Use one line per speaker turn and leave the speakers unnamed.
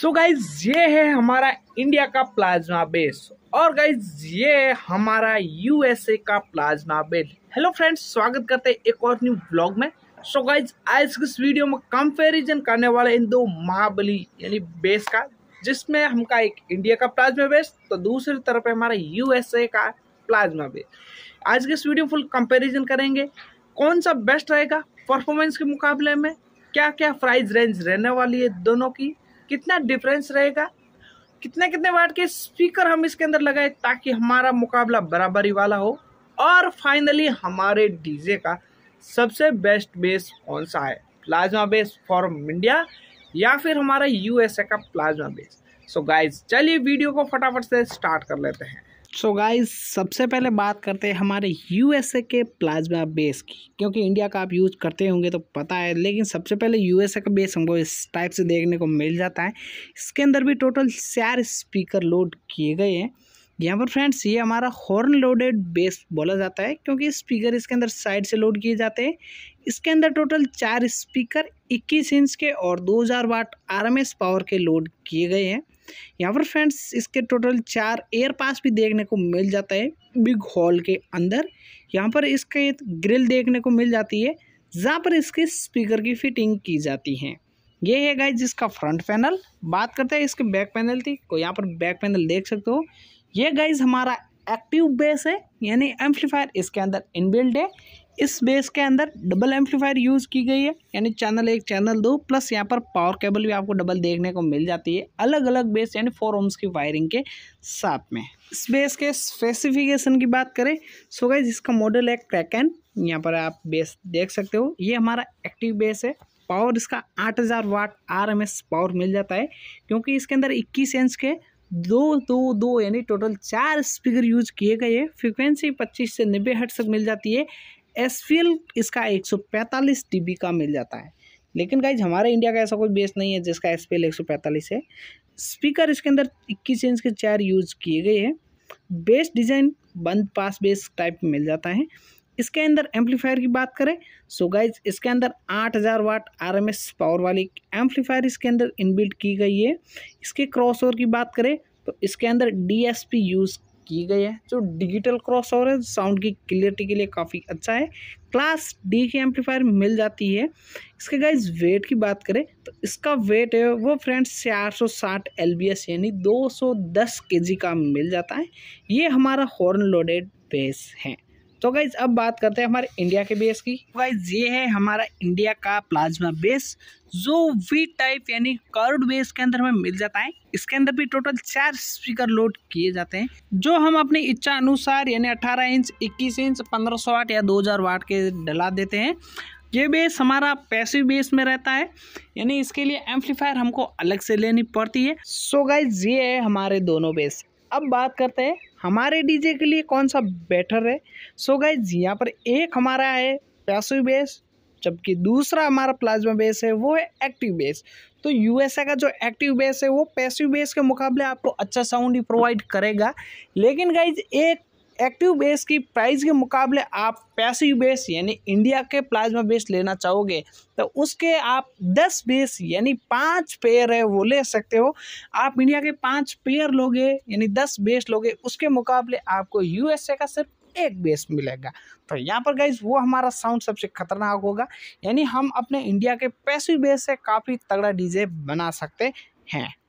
so guys ये है हमारा इंडिया का प्लाज्मा बेस और गाइज ये है हमारा यूएसए का प्लाज्मा बेस हेलो फ्रेंड्स स्वागत करते हैं एक और न्यू ब्लॉग में सो गाइज आज इस वीडियो में कंपेरिजन करने वाले इन दो महाबली यानी बेस का जिसमें हमका एक इंडिया का प्लाज्मा बेस तो दूसरी तरफ है हमारा यूएसए का प्लाज्मा बेस आज के इस वीडियो फुल कंपेरिजन करेंगे कौन सा बेस्ट रहेगा परफॉर्मेंस के मुकाबले में क्या क्या प्राइस रेंज रहने वाली है दोनों की कितना डिफरेंस रहेगा कितने कितने वाट के स्पीकर हम इसके अंदर लगाए ताकि हमारा मुकाबला बराबरी वाला हो और फाइनली हमारे डीजे का सबसे बेस्ट बेस कौन सा है प्लाज्मा बेस फॉर्म इंडिया या फिर हमारा यूएसए का plasma bass so guys guys चलिए वीडियो को फटाफट से स्टार्ट कर लेते हैं सो गाइस सबसे पहले बात करते हैं हमारे यूएसए के प्लाज्मा बेस की क्योंकि इंडिया का आप यूज़ करते होंगे तो पता है लेकिन सबसे पहले यूएसए का बेस हमको इस टाइप से देखने को मिल जाता है इसके अंदर भी टोटल चार स्पीकर लोड किए गए हैं यहाँ पर फ्रेंड्स ये हमारा हॉर्न लोडेड बेस बोला जाता है क्योंकि स्पीकर इसके अंदर साइड से लोड किए जाते हैं इसके अंदर टोटल चार स्पीकर 21 इंच के और 2000 वाट आरएमएस पावर के लोड किए गए हैं यहाँ पर फ्रेंड्स इसके टोटल चार एयर पास भी देखने को मिल जाता है बिग हॉल के अंदर यहाँ पर इसके ग्रिल देखने को मिल जाती है जहाँ पर इसके स्पीकर की फिटिंग की जाती है ये है गाइज जिसका फ्रंट पैनल बात करते हैं इसके बैक पैनल थी को यहाँ पर बैक पैनल देख सकते हो ये गाइज हमारा एक्टिव बेस है यानी एम्पलीफायर इसके अंदर इनबिल्ड है इस बेस के अंदर डबल एम्पलीफायर यूज़ की गई है यानी चैनल एक चैनल दो प्लस यहाँ पर पावर केबल भी आपको डबल देखने को मिल जाती है अलग अलग बेस यानी फोर ओम्स की वायरिंग के साथ में इस बेस के स्पेसिफिकेशन की बात करें सो गई इसका मॉडल है क्रैकन यहाँ पर आप बेस देख सकते हो ये हमारा एक्टिव बेस है पावर इसका हज़ार वाट आर पावर मिल जाता है क्योंकि इसके अंदर इक्कीस इंच के दो दो दो यानी टोटल चार स्पीकर यूज किए गए हैं फ्रिक्वेंसी पच्चीस से नब्बे हट तक मिल जाती है एस इसका एक सौ पैंतालीस का मिल जाता है लेकिन गाइज हमारे इंडिया का ऐसा कोई बेस नहीं है जिसका एस पी एल एक सौ पैंतालीस है स्पीकर इसके अंदर इक्कीस इंच के चार यूज किए गए हैं बेस डिज़ाइन बंद पास बेस टाइप मिल जाता है इसके अंदर एम्पलीफायर की बात करें सो गाइज इसके अंदर 8000 वाट आरएमएस पावर वाली एम्पलीफायर इसके अंदर इनबिल्ट की गई है इसके क्रॉस की बात करें तो इसके अंदर डीएसपी यूज़ की गई है जो डिजिटल क्रॉस ओवर है साउंड की क्लियरिटी के लिए काफ़ी अच्छा है क्लास डी की एम्पलीफायर मिल जाती है इसके गाइज वेट की बात करें तो इसका वेट है वो फ्रेंड्स बी एस यानी के जी का मिल जाता है ये हमारा हॉर्न लोडेड बेस है तो गाइज अब बात करते हैं हमारे इंडिया के बेस की गाइज ये है हमारा इंडिया का प्लाज्मा बेस जो वी टाइप यानी कर्ड बेस के अंदर हमें मिल जाता है इसके अंदर भी टोटल चार स्पीकर लोड किए जाते हैं जो हम अपनी इच्छा अनुसार यानी 18 इंच 21 इंच 1500 वाट या 2000 वाट के डला देते हैं ये बेस हमारा पैसिव बेस में रहता है यानी इसके लिए एम्पलीफायर हमको अलग से लेनी पड़ती है सो गाइज ये है हमारे दोनों बेस अब बात करते हैं हमारे डीजे के लिए कौन सा बेटर है सो गाइज यहाँ पर एक हमारा है पैसि बेस जबकि दूसरा हमारा प्लाज्मा बेस है वो है एक्टिव बेस तो यूएसए का जो एक्टिव बेस है वो पैसिव बेस के मुकाबले आपको अच्छा साउंड ही प्रोवाइड करेगा लेकिन गाइज एक एक्टिव बेस की प्राइस के मुकाबले आप पैसिव बेस यानी इंडिया के प्लाज्मा बेस लेना चाहोगे तो उसके आप दस बेस यानी पाँच पेयर है वो ले सकते हो आप इंडिया के पाँच पेयर लोगे यानी दस बेस लोगे उसके मुकाबले आपको यूएसए का सिर्फ एक बेस मिलेगा तो यहाँ पर गाइज वो हमारा साउंड सबसे खतरनाक होगा यानी हम अपने इंडिया के पैसिव बेस से काफ़ी तगड़ा डीजे बना सकते हैं